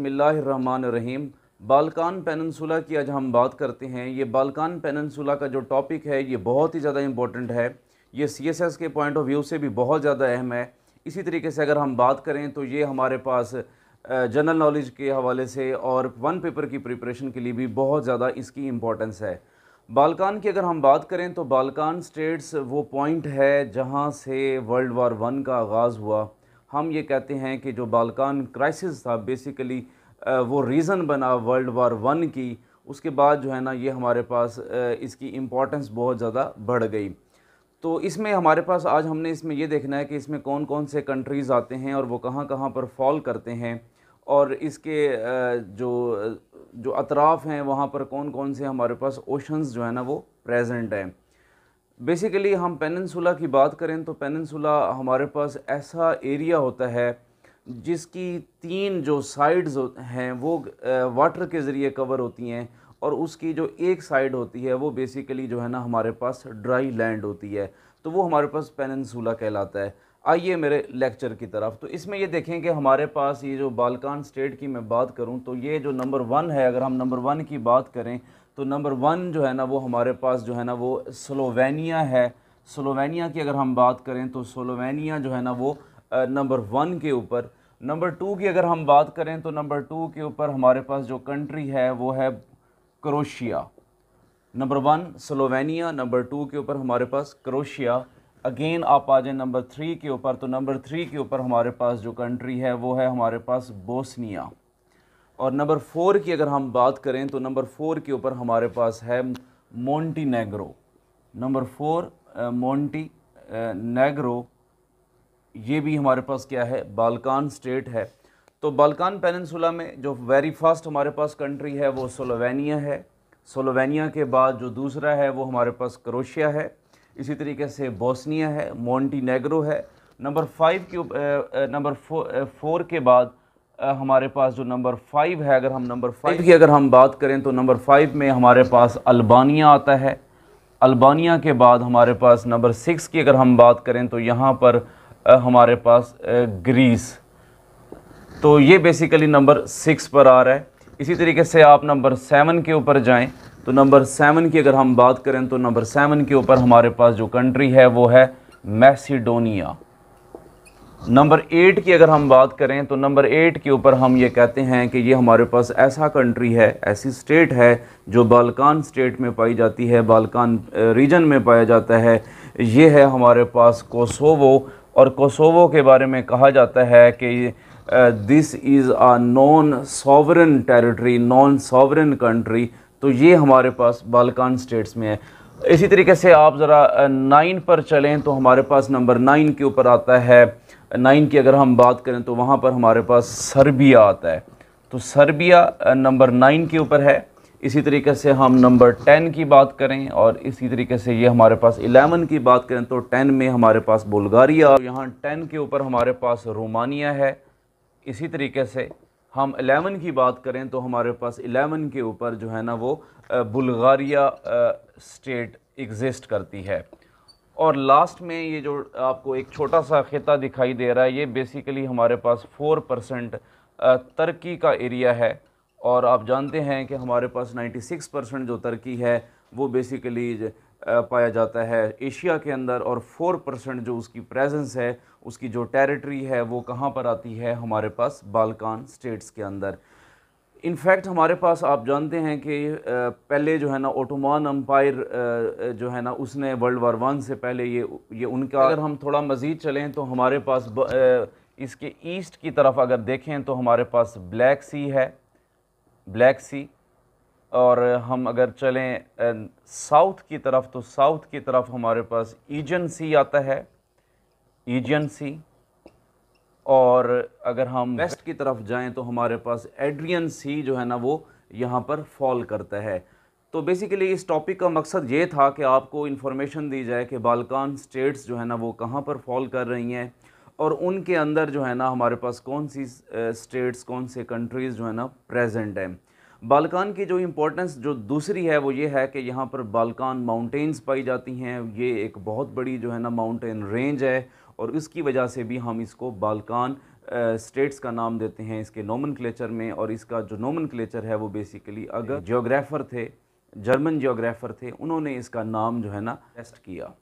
रहीम बालकान peninsula की आज हम बात करते हैं ये बालकान पेनसुला का जो टॉपिक है ये बहुत ही ज़्यादा इम्पोर्टेंट है ये सी एस एस के पॉइंट ऑफ व्यू से भी बहुत ज़्यादा अहम है इसी तरीके से अगर हम बात करें तो ये हमारे पास जनरल नॉलेज के हवाले से और वन पेपर की प्रिपरेशन के लिए भी बहुत ज़्यादा इसकी इम्पोर्टेंस है बालकान की अगर हम बात करें तो बालकान स्टेट्स वो पॉइंट है जहाँ से वर्ल्ड वार वन का आगाज़ हुआ हम ये कहते हैं कि जो बालकान क्राइसिस था बेसिकली वो रीज़न बना वर्ल्ड वार वन की उसके बाद जो है ना ये हमारे पास इसकी इम्पोर्टेंस बहुत ज़्यादा बढ़ गई तो इसमें हमारे पास आज हमने इसमें ये देखना है कि इसमें कौन कौन से कंट्रीज़ आते हैं और वो कहाँ कहाँ पर फॉल करते हैं और इसके जो जो अतराफ़ हैं वहाँ पर कौन कौन से हमारे पास ओशंस जो है ना वो प्रेजेंट हैं बेसिकली हम पेनसुला की बात करें तो पेनसुला हमारे पास ऐसा एरिया होता है जिसकी तीन जो साइड्स हैं वो वाटर के ज़रिए कवर होती हैं और उसकी जो एक साइड होती है वो बेसिकली जो है ना हमारे पास ड्राई लैंड होती है तो वो हमारे पास पेनसुला कहलाता है आइए मेरे लेक्चर की तरफ तो इसमें ये देखें कि हमारे पास ये जो बालकान स्टेट की मैं बात करूं तो ये जो नंबर वन है अगर हम नंबर वन की बात करें तो नंबर वन जो है ना वो हमारे पास जो है ना वो स्लोवेनिया है स्लोवेनिया की अगर हम बात करें तो स्लोवेनिया जो है ना वो नंबर वन के ऊपर नंबर टू की अगर हम बात करें तो नंबर टू के ऊपर हमारे पास जो कंट्री है वो है Croatia number one Slovenia number two के ऊपर हमारे पास क्रोशिया अगेन आप आ जाए नंबर थ्री के ऊपर तो नंबर थ्री के ऊपर हमारे पास जो कंट्री है वो है हमारे पास बोस्निया और नंबर फोर की अगर हम बात करें तो नंबर फोर के ऊपर हमारे पास है Montenegro number four Montenegro ये भी हमारे पास क्या है बालकान स्टेट है तो बालकान पेनसुला में जो वेरी फास्ट हमारे पास कंट्री है वो सोलोवानिया है सोलोवानिया के बाद जो दूसरा है वो हमारे पास क्रोशिया है इसी तरीके से बोस्निया है मोन्टीनेग्रो है नंबर फाइव के नंबर फोर के बाद हमारे पास जो नंबर फाइव है अगर हम नंबर फाइव की अगर हम बात करें तो नंबर फाइव में हमारे पास अल्बानिया आता है अल्बानिया के बाद हमारे पास नंबर सिक्स की अगर हम बात करें तो यहाँ पर हमारे पास ग्रीस तो ये बेसिकली नंबर सिक्स पर आ रहा है इसी तरीके से आप नंबर सेवन के ऊपर जाएं तो नंबर सेवन की अगर हम बात करें तो नंबर सेवन के ऊपर हमारे पास जो कंट्री है वो है मैसीडोनिया नंबर एट की अगर हम बात करें तो नंबर एट के ऊपर हम ये कहते हैं कि ये हमारे पास ऐसा कंट्री है ऐसी स्टेट है जो बालकान स्टेट में पाई जाती है बालकान रीजन में पाया जाता है ये है हमारे पास कोसोवो और कोसोवो के बारे में कहा जाता है कि this is a non sovereign territory non sovereign country तो ये हमारे पास बालकान स्टेट्स में है इसी तरीके से आप ज़रा नाइन पर चलें तो हमारे पास नंबर नाइन के ऊपर आता है नाइन की अगर हम बात करें तो वहाँ पर हमारे पास सर्बिया आता है तो सर्बिया नंबर नाइन के ऊपर है इसी तरीके से हम नंबर टेन की बात करें और इसी तरीके से ये हमारे पास इलेवन की बात करें तो टेन में हमारे पास बुल्गारिया यहाँ टेन के ऊपर हमारे पास रोमानिया है इसी तरीके से हम 11 की बात करें तो हमारे पास 11 के ऊपर जो है ना वो बुल्गारिया स्टेट एग्जिस्ट करती है और लास्ट में ये जो आपको एक छोटा सा ख़िता दिखाई दे रहा है ये बेसिकली हमारे पास 4 परसेंट तर्की का एरिया है और आप जानते हैं कि हमारे पास 96 परसेंट जो तर्की है वो बेसिकली पाया जाता है एशिया के अंदर और फोर परसेंट जो उसकी प्रेजेंस है उसकी जो टेरिटरी है वो कहाँ पर आती है हमारे पास बालकान स्टेट्स के अंदर इनफैक्ट हमारे पास आप जानते हैं कि पहले जो है ना ओटोमान अम्पायर जो है ना उसने वर्ल्ड वार वन से पहले ये ये उनका अगर हम थोड़ा मज़ीद चलें तो हमारे पास इसके ईस्ट की तरफ अगर देखें तो हमारे पास ब्लैक सी है ब्लैक सी और हम अगर चलें साउथ की तरफ तो साउथ की तरफ हमारे पास ईजन सी आता है ईजन सी और अगर हम वेस्ट की तरफ जाएं तो हमारे पास एड्रियन सी जो है ना वो यहाँ पर फॉल करता है तो बेसिकली इस टॉपिक का मकसद ये था कि आपको इन्फॉर्मेशन दी जाए कि बालकान स्टेट्स जो है ना वो कहाँ पर फॉल कर रही हैं और उनके अंदर जो है ना हमारे पास कौन सी स्टेट्स कौन से कंट्रीज़ जो है ना प्रेजेंट हैं बालकान की जो इम्पोर्टेंस जो दूसरी है वो ये है कि यहाँ पर बालकान माउंटेन्स पाई जाती हैं ये एक बहुत बड़ी जो है ना माउंटेन रेंज है और इसकी वजह से भी हम इसको बालकान स्टेट्स का नाम देते हैं इसके नोमन में और इसका जो नोमन है वो बेसिकली अगर जियोग्राफ़र थे जर्मन जियोग्राफ़र थे उन्होंने इसका नाम जो है ना टेस्ट किया